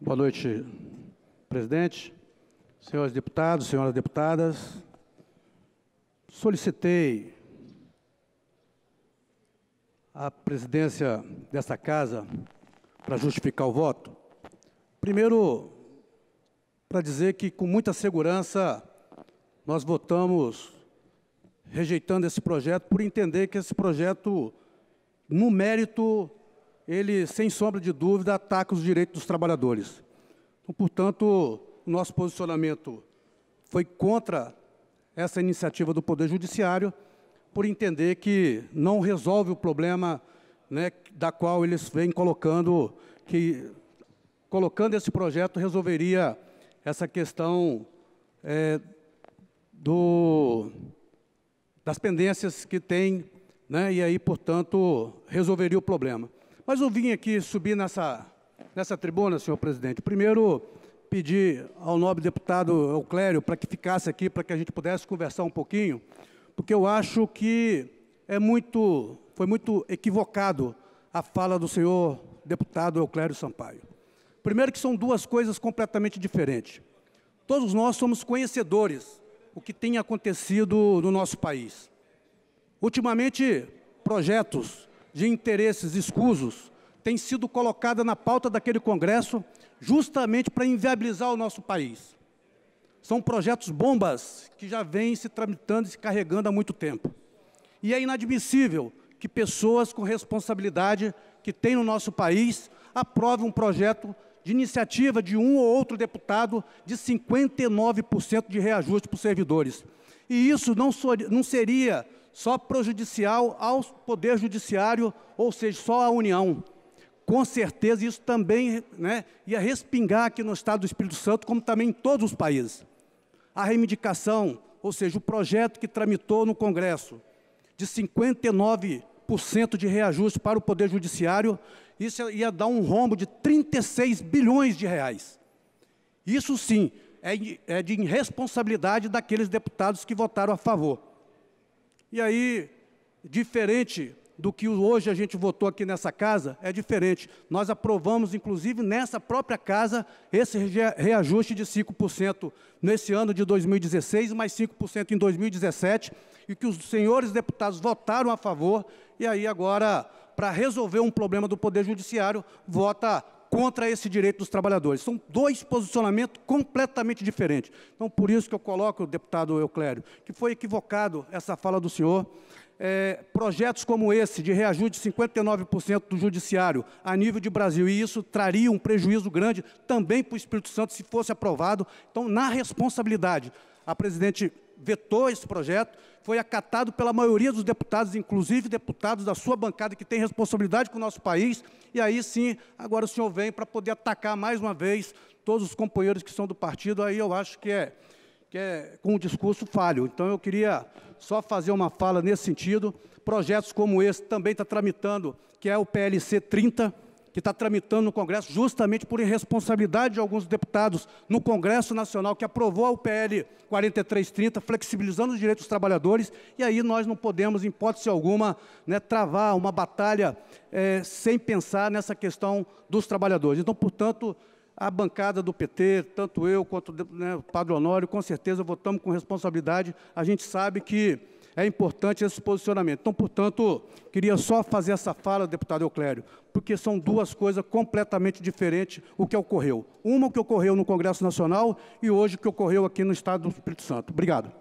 Boa noite, presidente, senhores deputados, senhoras deputadas. Solicitei a presidência desta casa para justificar o voto. Primeiro, para dizer que, com muita segurança, nós votamos rejeitando esse projeto por entender que esse projeto, no mérito, ele, sem sombra de dúvida, ataca os direitos dos trabalhadores. Então, portanto, o nosso posicionamento foi contra essa iniciativa do Poder Judiciário, por entender que não resolve o problema né, da qual eles vêm colocando, que colocando esse projeto resolveria essa questão é, do, das pendências que tem, né, e aí, portanto, resolveria o problema. Mas eu vim aqui subir nessa, nessa tribuna, senhor presidente. Primeiro, pedir ao nobre deputado Euclério para que ficasse aqui, para que a gente pudesse conversar um pouquinho, porque eu acho que é muito, foi muito equivocado a fala do senhor deputado Euclério Sampaio. Primeiro que são duas coisas completamente diferentes. Todos nós somos conhecedores o que tem acontecido no nosso país. Ultimamente, projetos de interesses escusos tem sido colocada na pauta daquele Congresso justamente para inviabilizar o nosso país. São projetos bombas que já vêm se tramitando e se carregando há muito tempo. E é inadmissível que pessoas com responsabilidade que têm no nosso país aprovem um projeto de iniciativa de um ou outro deputado de 59% de reajuste para os servidores. E isso não, não seria só prejudicial ao Poder Judiciário, ou seja, só à União. Com certeza isso também né, ia respingar aqui no Estado do Espírito Santo, como também em todos os países. A reivindicação, ou seja, o projeto que tramitou no Congresso, de 59% de reajuste para o Poder Judiciário, isso ia dar um rombo de 36 bilhões de reais. Isso sim é, é de irresponsabilidade daqueles deputados que votaram a favor. E aí, diferente do que hoje a gente votou aqui nessa casa, é diferente. Nós aprovamos, inclusive, nessa própria casa, esse reajuste de 5% nesse ano de 2016, mais 5% em 2017, e que os senhores deputados votaram a favor, e aí agora, para resolver um problema do Poder Judiciário, vota contra esse direito dos trabalhadores. São dois posicionamentos completamente diferentes. Então, por isso que eu coloco, deputado Euclério, que foi equivocado essa fala do senhor é, projetos como esse, de reajuste de 59% do judiciário a nível de Brasil, e isso traria um prejuízo grande também para o Espírito Santo se fosse aprovado. Então, na responsabilidade, a presidente vetou esse projeto, foi acatado pela maioria dos deputados, inclusive deputados da sua bancada, que tem responsabilidade com o nosso país, e aí sim, agora o senhor vem para poder atacar mais uma vez todos os companheiros que são do partido, aí eu acho que é que é com um discurso falho. Então, eu queria só fazer uma fala nesse sentido. Projetos como esse também está tramitando, que é o PLC 30, que está tramitando no Congresso justamente por irresponsabilidade de alguns deputados no Congresso Nacional que aprovou o PL 4330, flexibilizando os direitos dos trabalhadores, e aí nós não podemos, em hipótese alguma, né, travar uma batalha é, sem pensar nessa questão dos trabalhadores. Então, portanto, a bancada do PT, tanto eu quanto né, o Padre Honório, com certeza votamos com responsabilidade. A gente sabe que é importante esse posicionamento. Então, portanto, queria só fazer essa fala, deputado Euclério, porque são duas coisas completamente diferentes o que ocorreu. Uma o que ocorreu no Congresso Nacional e hoje o que ocorreu aqui no Estado do Espírito Santo. Obrigado.